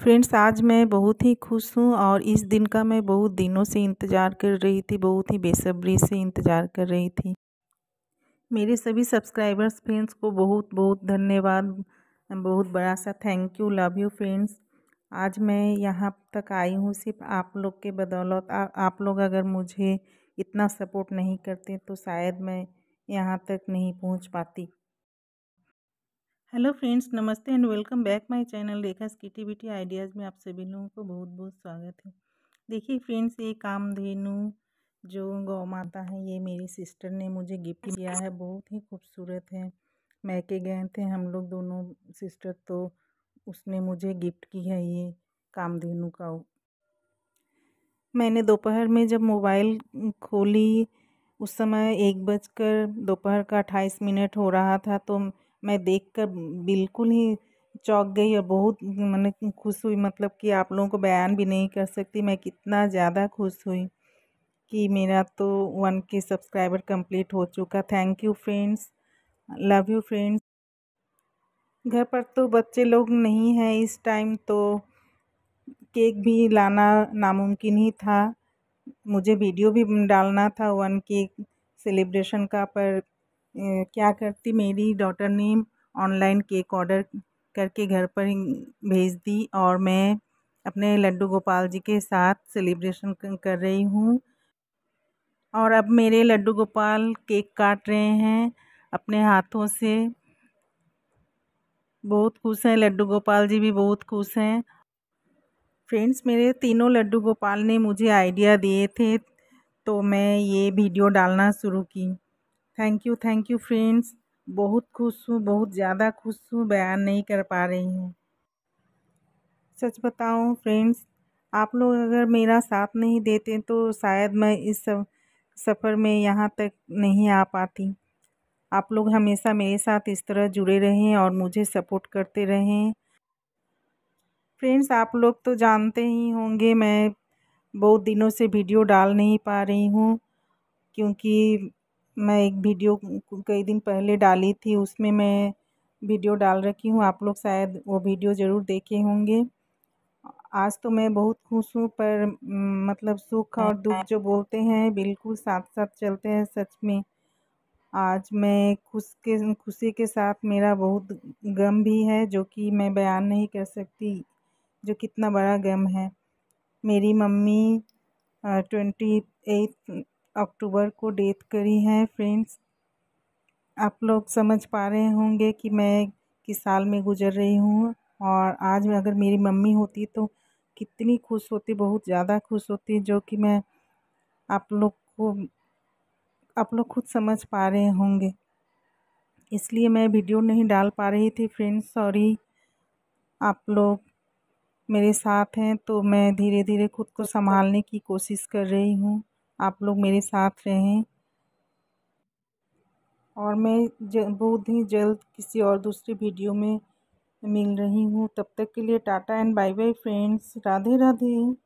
friends आज मैं बहुत ही खुश हूँ और इस दिन का मैं बहुत दिनों से इंतज़ार कर रही थी बहुत ही बेसब्री से इंतज़ार कर रही थी मेरे सभी सब्सक्राइबर्स फ्रेंड्स को बहुत बहुत धन्यवाद बहुत बड़ा सा thank you love you friends आज मैं यहाँ तक आई हूँ सिर्फ आप लोग के बदौलत आप लोग अगर मुझे इतना सपोर्ट नहीं करते तो शायद मैं यहाँ तक नहीं पहुँच पाती हेलो फ्रेंड्स नमस्ते and welcome back my channel Rekha creativity ideas में आप सभी लोगों को बहुत बहुत स्वागत है देखिए फ्रेंड्स ये कामधेनु जो गौ माता है ये मेरी सिस्टर ने मुझे गिफ्ट किया है बहुत ही खूबसूरत है मैके गए थे हम लोग दोनों सिस्टर तो उसने मुझे गिफ्ट की है ये कामधेनु का मैंने दोपहर में जब मोबाइल खोली उस समय एक बजकर दोपहर का अट्ठाईस मिनट हो रहा था तो मैं देखकर बिल्कुल ही चौंक गई और बहुत मैंने खुश हुई मतलब कि आप लोगों को बयान भी नहीं कर सकती मैं कितना ज़्यादा खुश हुई कि मेरा तो वन के सब्सक्राइबर कंप्लीट हो चुका thank you friends love you friends घर पर तो बच्चे लोग नहीं हैं इस टाइम तो केक भी लाना नामुमकिन ही था मुझे वीडियो भी डालना था वन केक सेलिब्रेशन का पर क्या करती मेरी डॉटर ने ऑनलाइन केक ऑर्डर करके घर पर भेज दी और मैं अपने लड्डू गोपाल जी के साथ सेलिब्रेशन कर रही हूँ और अब मेरे लड्डू गोपाल केक काट रहे हैं अपने हाथों से बहुत खुश हैं लड्डू गोपाल जी भी बहुत खुश हैं फ्रेंड्स मेरे तीनों लड्डू गोपाल ने मुझे आइडिया दिए थे तो मैं ये वीडियो डालना शुरू की thank you thank you friends बहुत खुश हूँ बहुत ज़्यादा खुश हूँ बयान नहीं कर पा रही हूँ सच बताऊँ फ्रेंड्स आप लोग अगर मेरा साथ नहीं देते तो शायद मैं इस सफ़र में यहाँ तक नहीं आ पाती आप लोग हमेशा मेरे साथ इस तरह जुड़े रहें और मुझे सपोर्ट करते रहें फ्रेंड्स आप लोग तो जानते ही होंगे मैं बहुत दिनों से वीडियो डाल नहीं पा रही हूँ क्योंकि मैं एक वीडियो कई दिन पहले डाली थी उसमें मैं वीडियो डाल रखी हूँ आप लोग शायद वो वीडियो ज़रूर देखे होंगे आज तो मैं बहुत खुश हूँ पर मतलब सुख और दुख जो बोलते हैं बिल्कुल साथ साथ चलते हैं सच में आज मैं खुश के खुशी के साथ मेरा बहुत गम भी है जो कि मैं बयान नहीं कर सकती जो कितना बड़ा गम है मेरी मम्मी ट्वेंटी एट अक्टूबर को डेथ करी है फ्रेंड्स आप लोग समझ पा रहे होंगे कि मैं किस साल में गुजर रही हूँ और आज अगर मेरी मम्मी होती तो कितनी खुश होती बहुत ज़्यादा खुश होती जो कि मैं आप लोग को आप लोग खुद समझ पा रहे होंगे इसलिए मैं वीडियो नहीं डाल पा रही थी फ्रेंड्स सॉरी आप लोग मेरे साथ हैं तो मैं धीरे धीरे खुद को संभालने की कोशिश कर रही हूँ आप लोग मेरे साथ रहें और मैं बहुत ही जल्द किसी और दूसरी वीडियो में मिल रही हूँ तब तक के लिए ta-ta and bye bye friends Radhe Radhe